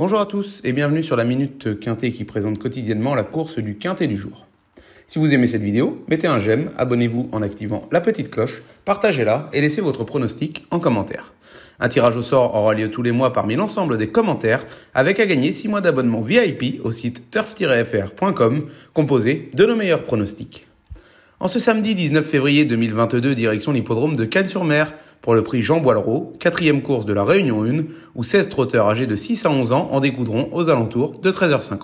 Bonjour à tous et bienvenue sur la Minute Quintet qui présente quotidiennement la course du Quintet du jour. Si vous aimez cette vidéo, mettez un j'aime, abonnez-vous en activant la petite cloche, partagez-la et laissez votre pronostic en commentaire. Un tirage au sort aura lieu tous les mois parmi l'ensemble des commentaires avec à gagner 6 mois d'abonnement VIP au site turf-fr.com composé de nos meilleurs pronostics. En ce samedi 19 février 2022, direction l'hippodrome de Cannes-sur-Mer pour le prix Jean Boileau, quatrième course de la Réunion 1, où 16 trotteurs âgés de 6 à 11 ans en découdront aux alentours de 13h50.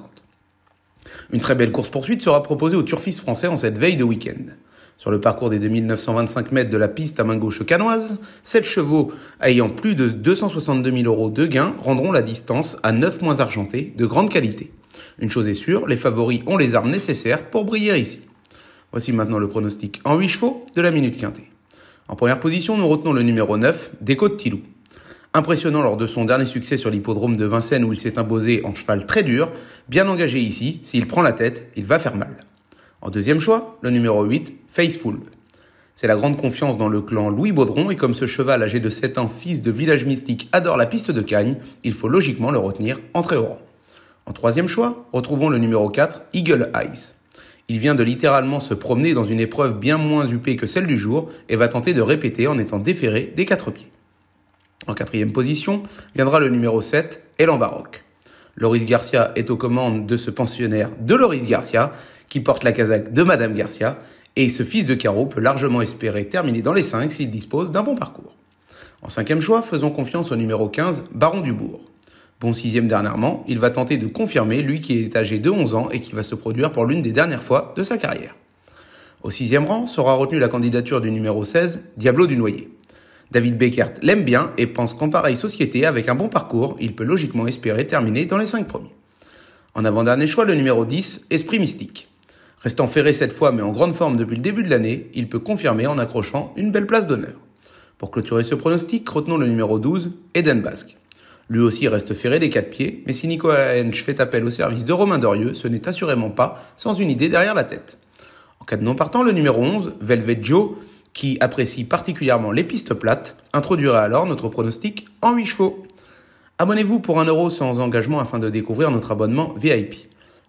Une très belle course-poursuite sera proposée au turfistes français en cette veille de week-end. Sur le parcours des 2925 mètres de la piste à main gauche canoise, 7 chevaux ayant plus de 262 000 euros de gains rendront la distance à 9 moins argentés de grande qualité. Une chose est sûre, les favoris ont les armes nécessaires pour briller ici. Voici maintenant le pronostic en 8 chevaux de la Minute Quintée. En première position, nous retenons le numéro 9, Déco de Tilou. Impressionnant lors de son dernier succès sur l'hippodrome de Vincennes où il s'est imposé en cheval très dur, bien engagé ici, s'il prend la tête, il va faire mal. En deuxième choix, le numéro 8, Faceful. C'est la grande confiance dans le clan Louis Baudron et comme ce cheval âgé de 7 ans, fils de village mystique, adore la piste de Cagnes, il faut logiquement le retenir très haut rang. En troisième choix, retrouvons le numéro 4, Eagle Eyes. Il vient de littéralement se promener dans une épreuve bien moins huppée que celle du jour et va tenter de répéter en étant déféré des quatre pieds. En quatrième position viendra le numéro 7, Elan Baroque. Loris Garcia est aux commandes de ce pensionnaire de Loris Garcia, qui porte la casaque de Madame Garcia, et ce fils de carreau peut largement espérer terminer dans les cinq s'il dispose d'un bon parcours. En cinquième choix, faisons confiance au numéro 15, Baron Dubourg. Bon sixième dernièrement, il va tenter de confirmer, lui qui est âgé de 11 ans et qui va se produire pour l'une des dernières fois de sa carrière. Au sixième rang sera retenue la candidature du numéro 16, Diablo du Noyer. David Beckert l'aime bien et pense qu'en pareille société, avec un bon parcours, il peut logiquement espérer terminer dans les 5 premiers. En avant-dernier choix, le numéro 10, Esprit Mystique. Restant ferré cette fois mais en grande forme depuis le début de l'année, il peut confirmer en accrochant une belle place d'honneur. Pour clôturer ce pronostic, retenons le numéro 12, Eden Basque. Lui aussi reste ferré des quatre pieds, mais si Nicolas fait appel au service de Romain Dorieux, ce n'est assurément pas sans une idée derrière la tête. En cas de non partant, le numéro 11, Velvet Joe, qui apprécie particulièrement les pistes plates, introduira alors notre pronostic en 8 chevaux. Abonnez-vous pour un euro sans engagement afin de découvrir notre abonnement VIP.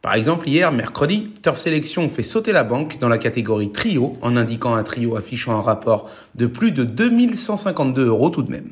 Par exemple, hier, mercredi, Turf Selection fait sauter la banque dans la catégorie trio en indiquant un trio affichant un rapport de plus de 2152 euros tout de même.